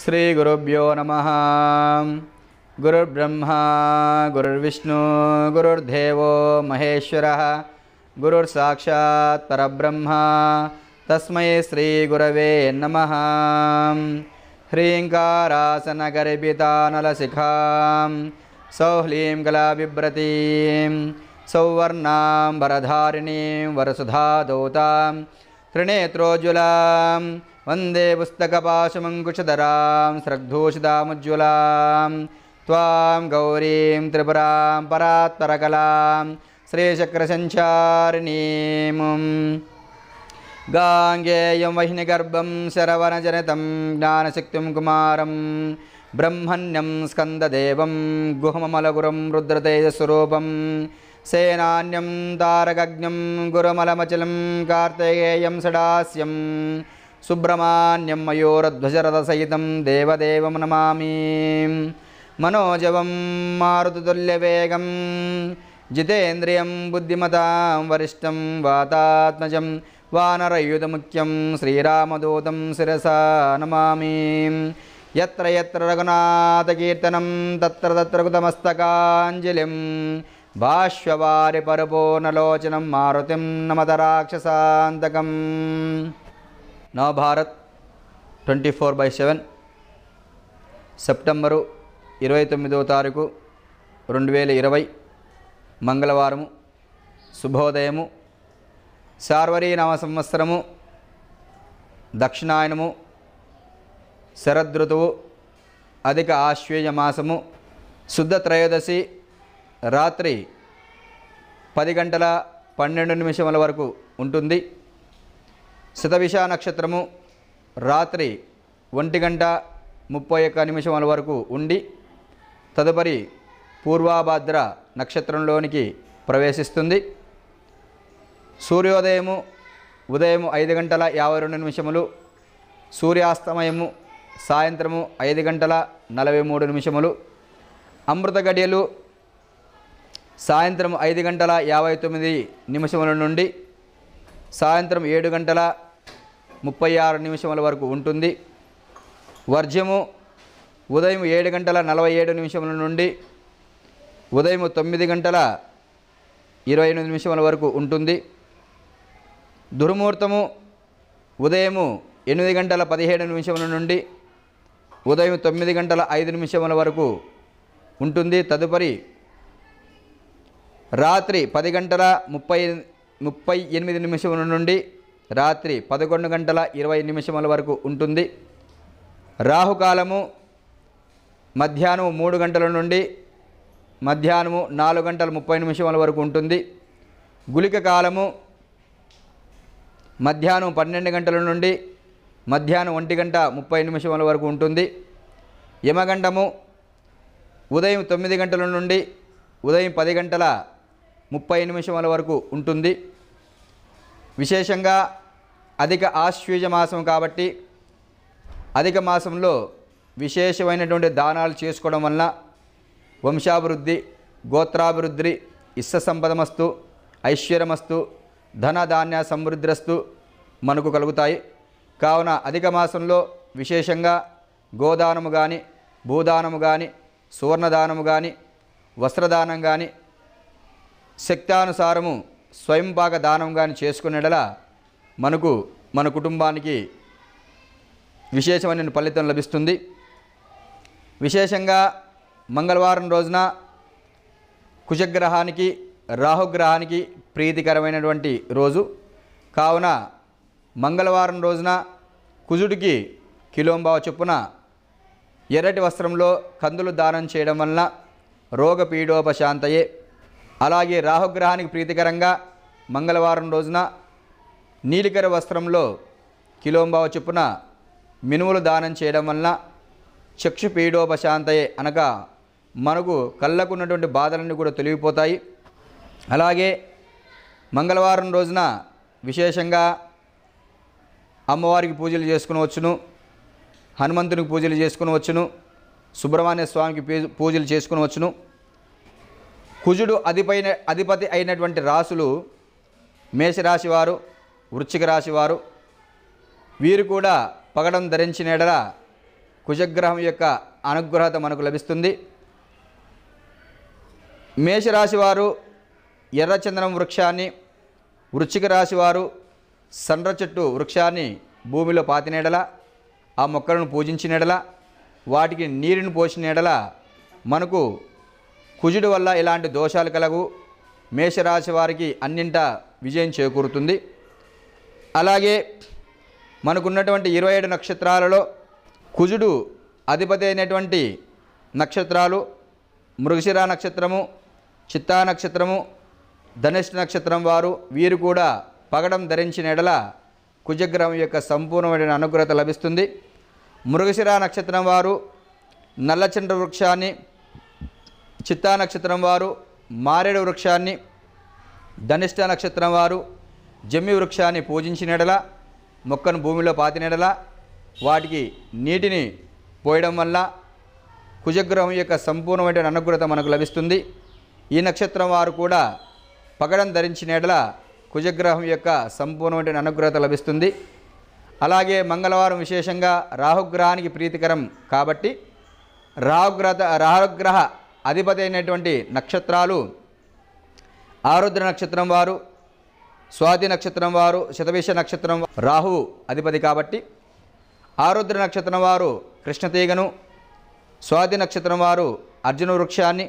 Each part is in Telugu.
श्रीगुरुभ्यो नमः गुरुर्ब्रह्मा गुरुर्विष्णु गुरुर्देवो महेश्वरः गुरुर्साक्षात् परब्रह्म तस्मै श्रीगुरवे नमः ह्रीङ्कारासनगरभितानलशिखां सौह्लीं कलाविव्रतीं सौवर्णां वरधारिणीं वरसुधादौतां त्रिनेत्रोज्ज्वलां वन्दे पुस्तकपाशुमङ्कुशधरां स्रग्धूषितामुज्ज्वलां त्वां गौरीं त्रिपुरां परात्परकलां श्रीशक्रसञ्चारिणीं गाङ्गेयं वह्निगर्भं शरवनजनितं ज्ञानशक्तिं कुमारं ब्रह्मण्यं स्कन्ददेवं गुहममलगुरुं रुद्रतेजस्वरूपं सेनान्यं तारकज्ञं गुरुमलमचलं कार्तिकेयं सडास्यम् சுப்பிரமாணியம் மயூரத்வஜரதசயிதம் தேவதேவம் நமாமி மனோஜவம் மாருதுல்யவேகம் जितेन्द्रियं बुद्धिमतां वरिष्ठं वातात्मजं वानरयुधमुख्यं श्रीरामदूतं शिरसा नमामि यत्र यत्र रघुनाथकीर्तनं तत्र तत्र कृतमस्तकाञ्जलिं भाष्यवारिपरपूर्णलोचनं मारुतिं नमतराक्षसान्तकम् Navabharat twenty four by seven September ఇరవై తొమ్మిదవ తారీఖు రెండు వేల ఇరవై మంగళవారము శుభోదయము నవ సంవత్సరము దక్షిణాయనము శరదృతువు అధిక ఆశ్వేయ మాసము శుద్ధ త్రయోదశి రాత్రి పది గంటల పన్నెండు నిమిషముల వరకు ఉంటుంది శతభిష నక్షత్రము రాత్రి ఒంటి గంట ముప్పై ఒక్క నిమిషముల వరకు ఉండి తదుపరి పూర్వాభాద్ర నక్షత్రంలోనికి ప్రవేశిస్తుంది సూర్యోదయము ఉదయం ఐదు గంటల యాభై రెండు నిమిషములు సూర్యాస్తమయము సాయంత్రము ఐదు గంటల నలభై మూడు నిమిషములు అమృత గడియలు సాయంత్రం ఐదు గంటల యాభై తొమ్మిది నిమిషముల నుండి సాయంత్రం ఏడు గంటల ముప్పై ఆరు నిమిషముల వరకు ఉంటుంది వర్జము ఉదయం ఏడు గంటల నలభై ఏడు నిమిషముల నుండి ఉదయం తొమ్మిది గంటల ఇరవై ఎనిమిది నిమిషముల వరకు ఉంటుంది దుర్ముహూర్తము ఉదయము ఎనిమిది గంటల పదిహేడు నిమిషముల నుండి ఉదయం తొమ్మిది గంటల ఐదు నిమిషముల వరకు ఉంటుంది తదుపరి రాత్రి పది గంటల ముప్పై ముప్పై ఎనిమిది నిమిషముల నుండి రాత్రి పదకొండు గంటల ఇరవై నిమిషముల వరకు ఉంటుంది రాహుకాలము మధ్యాహ్నం మూడు గంటల నుండి మధ్యాహ్నము నాలుగు గంటల ముప్పై నిమిషముల వరకు ఉంటుంది గులిక కాలము మధ్యాహ్నం పన్నెండు గంటల నుండి మధ్యాహ్నం ఒంటి గంట ముప్పై నిమిషముల వరకు ఉంటుంది యమగండము ఉదయం తొమ్మిది గంటల నుండి ఉదయం పది గంటల ముప్పై నిమిషముల వరకు ఉంటుంది విశేషంగా అధిక ఆశ్వీజ మాసం కాబట్టి అధిక మాసంలో విశేషమైనటువంటి దానాలు చేసుకోవడం వలన వంశాభివృద్ధి గోత్రాభివృద్ధి ఇష్ట సంపదమస్తు ఐశ్వర్యమస్తు ధన ధాన్య సమృద్ధిరస్తు మనకు కలుగుతాయి కావున అధిక మాసంలో విశేషంగా గోదానము కానీ భూదానము కానీ సువర్ణదానము కానీ వస్త్రదానం కానీ శక్తానుసారము స్వయం దానం కానీ చేసుకునేలా మనకు మన కుటుంబానికి విశేషమైన ఫలితం లభిస్తుంది విశేషంగా మంగళవారం రోజున కుశగ్రహానికి రాహుగ్రహానికి ప్రీతికరమైనటువంటి రోజు కావున మంగళవారం రోజున కుజుడికి కిలోంబావ చొప్పున ఎర్రటి వస్త్రంలో కందులు దానం చేయడం వలన రోగపీడోపశాంతయే అలాగే రాహుగ్రహానికి ప్రీతికరంగా మంగళవారం రోజున నీలికర వస్త్రంలో కిలోంబావ చొప్పున మినుములు దానం చేయడం వలన చక్షు పీడోపశాంతయే అనగా మనకు కళ్ళకున్నటువంటి బాధలన్నీ కూడా తొలగిపోతాయి అలాగే మంగళవారం రోజున విశేషంగా అమ్మవారికి పూజలు చేసుకునవచ్చును హనుమంతునికి పూజలు చేసుకునవచ్చును సుబ్రహ్మణ్య స్వామికి పూజలు చేసుకునవచ్చును కుజుడు అధిపైన అధిపతి అయినటువంటి రాసులు మేషరాశి వారు వృశ్చిక రాశి వారు వీరు కూడా పగడం ధరించిన ఎడల కుజగ్రహం యొక్క అనుగ్రహత మనకు లభిస్తుంది మేషరాశి వారు ఎర్రచందనం వృక్షాన్ని వృశ్చిక రాశి వారు చెట్టు వృక్షాన్ని భూమిలో పాతినేడల ఆ మొక్కలను పూజించినెడల వాటికి నీరుని పోసినేడల మనకు కుజుడు వల్ల ఇలాంటి దోషాలు కలవు మేషరాశి వారికి అన్నింట విజయం చేకూరుతుంది అలాగే మనకున్నటువంటి ఇరవై ఏడు నక్షత్రాలలో కుజుడు అధిపతి అయినటువంటి నక్షత్రాలు మృగశిరా నక్షత్రము చిత్తా నక్షత్రము ధనిష్ఠ నక్షత్రం వారు వీరు కూడా పగడం ధరించిన ఎడల కుజగ్రహం యొక్క సంపూర్ణమైన అనుగ్రహత లభిస్తుంది మృగశిరా నక్షత్రం వారు నల్లచండ్ర వృక్షాన్ని చిత్తా నక్షత్రం వారు మారేడు వృక్షాన్ని ధనిష్ట నక్షత్రం వారు జమ్మి వృక్షాన్ని పూజించినడల మొక్కను భూమిలో పాతినడల వాటికి నీటిని పోయడం వల్ల కుజగ్రహం యొక్క సంపూర్ణమైన అనుగ్రహత మనకు లభిస్తుంది ఈ నక్షత్రం వారు కూడా పగడం ధరించినడల కుజగ్రహం యొక్క సంపూర్ణమైన అనుగ్రహత లభిస్తుంది అలాగే మంగళవారం విశేషంగా రాహుగ్రహానికి ప్రీతికరం కాబట్టి రాహుగ్రత రాహుగ్రహ అధిపతి అయినటువంటి నక్షత్రాలు ఆరుద్ర నక్షత్రం వారు స్వాతి నక్షత్రం వారు శతభిష నక్షత్రం రాహువు అధిపతి కాబట్టి ఆరుద్ర నక్షత్రం వారు కృష్ణతీగను స్వాతి నక్షత్రం వారు అర్జున వృక్షాన్ని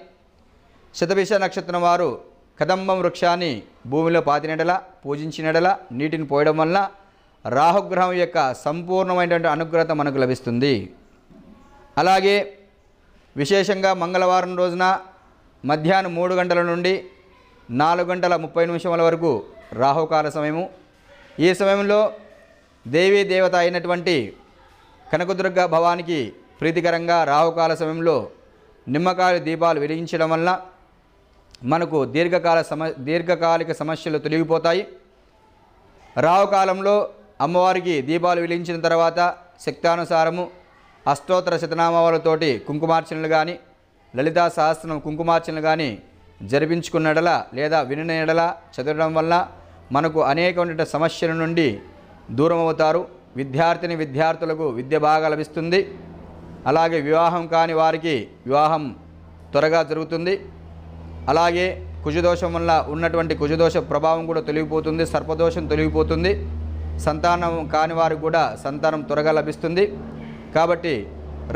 శతభిష నక్షత్రం వారు కదంబం వృక్షాన్ని భూమిలో పాతినడల పూజించినడల నీటిని పోయడం వల్ల రాహుగ్రహం యొక్క సంపూర్ణమైనటువంటి అనుగ్రహత మనకు లభిస్తుంది అలాగే విశేషంగా మంగళవారం రోజున మధ్యాహ్నం మూడు గంటల నుండి నాలుగు గంటల ముప్పై నిమిషముల వరకు రాహుకాల సమయము ఈ సమయంలో దేవీ దేవత అయినటువంటి కనకదుర్గ భవానికి ప్రీతికరంగా రాహుకాల సమయంలో నిమ్మకాయ దీపాలు వెలిగించడం వల్ల మనకు దీర్ఘకాల సమ దీర్ఘకాలిక సమస్యలు తొలగిపోతాయి రాహుకాలంలో అమ్మవారికి దీపాలు వెలిగించిన తర్వాత శక్తానుసారము అష్టోత్తర శతనామాలతోటి కుంకుమార్చనలు కానీ లలితా సహస్రం కుంకుమార్చనలు కానీ జరిపించుకున్నడల లేదా వినిన ఎడల చదవడం వల్ల మనకు అనేక సమస్యల నుండి దూరం అవుతారు విద్యార్థిని విద్యార్థులకు విద్య బాగా లభిస్తుంది అలాగే వివాహం కాని వారికి వివాహం త్వరగా జరుగుతుంది అలాగే కుజదోషం వల్ల ఉన్నటువంటి కుజదోష ప్రభావం కూడా తొలగిపోతుంది సర్పదోషం తొలగిపోతుంది సంతానం కాని వారికి కూడా సంతానం త్వరగా లభిస్తుంది కాబట్టి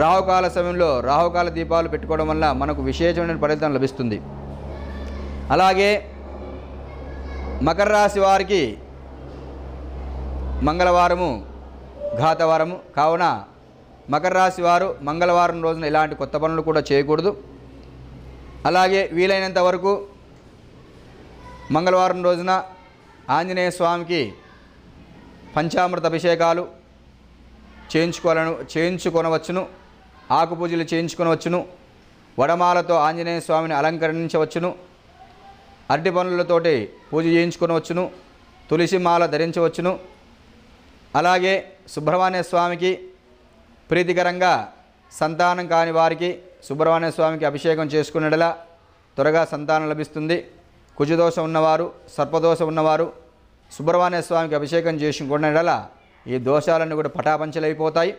రాహుకాల సమయంలో రాహుకాల దీపాలు పెట్టుకోవడం వల్ల మనకు విశేషమైన ఫలితం లభిస్తుంది అలాగే మకర రాశి వారికి మంగళవారము ఘాతవారము కావున మకర రాశి వారు మంగళవారం రోజున ఇలాంటి కొత్త పనులు కూడా చేయకూడదు అలాగే వీలైనంత వరకు మంగళవారం రోజున ఆంజనేయ స్వామికి పంచామృత అభిషేకాలు చేయించుకోవాలను చేయించుకొనవచ్చును ఆకు పూజలు చేయించుకొనవచ్చును వడమాలతో ఆంజనేయ స్వామిని అలంకరించవచ్చును అరటి పనులతోటి పూజ చేయించుకొనవచ్చును తులసి మాల ధరించవచ్చును అలాగే సుబ్రహ్మణ్య స్వామికి ప్రీతికరంగా సంతానం కాని వారికి సుబ్రహ్మణ్య స్వామికి అభిషేకం చేసుకునేలా త్వరగా సంతానం లభిస్తుంది కుజదోషం ఉన్నవారు సర్పదోషం ఉన్నవారు సుబ్రహ్మణ్య స్వామికి అభిషేకం చేసుకునేలా ఈ దోషాలన్నీ కూడా పటాపంచలైపోతాయి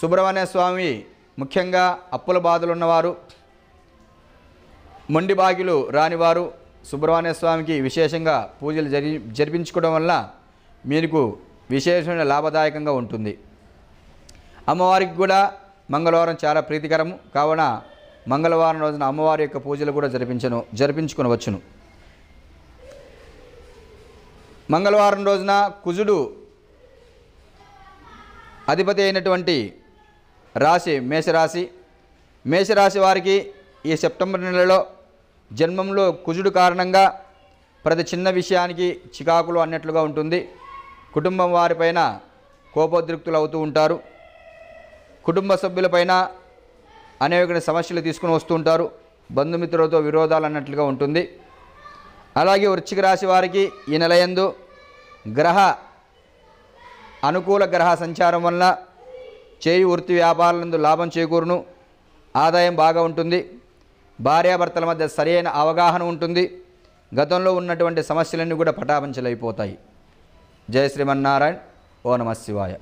సుబ్రహ్మణ్య స్వామి ముఖ్యంగా అప్పుల బాధలు ఉన్నవారు మొండి బాగిలు రానివారు సుబ్రహ్మణ్య స్వామికి విశేషంగా పూజలు జరి జరిపించుకోవడం వల్ల మీకు విశేషమైన లాభదాయకంగా ఉంటుంది అమ్మవారికి కూడా మంగళవారం చాలా ప్రీతికరము కావున మంగళవారం రోజున అమ్మవారి యొక్క పూజలు కూడా జరిపించను జరిపించుకునవచ్చును మంగళవారం రోజున కుజుడు అధిపతి అయినటువంటి రాశి మేషరాశి మేషరాశి వారికి ఈ సెప్టెంబర్ నెలలో జన్మంలో కుజుడు కారణంగా ప్రతి చిన్న విషయానికి చికాకులు అన్నట్లుగా ఉంటుంది కుటుంబం వారిపైన కోపోద్రిక్తులు అవుతూ ఉంటారు కుటుంబ సభ్యులపైన అనేక సమస్యలు తీసుకుని వస్తూ ఉంటారు బంధుమిత్రులతో విరోధాలు అన్నట్లుగా ఉంటుంది అలాగే వృశ్చిక రాశి వారికి ఈ నెలయందు గ్రహ అనుకూల గ్రహ సంచారం వల్ల చేయి వృత్తి వ్యాపారాలందు లాభం చేకూరును ఆదాయం బాగా ఉంటుంది భార్యాభర్తల మధ్య సరైన అవగాహన ఉంటుంది గతంలో ఉన్నటువంటి సమస్యలన్నీ కూడా పటాపంచలైపోతాయి జయ శ్రీమన్నారాయణ ఓ నమ శివాయ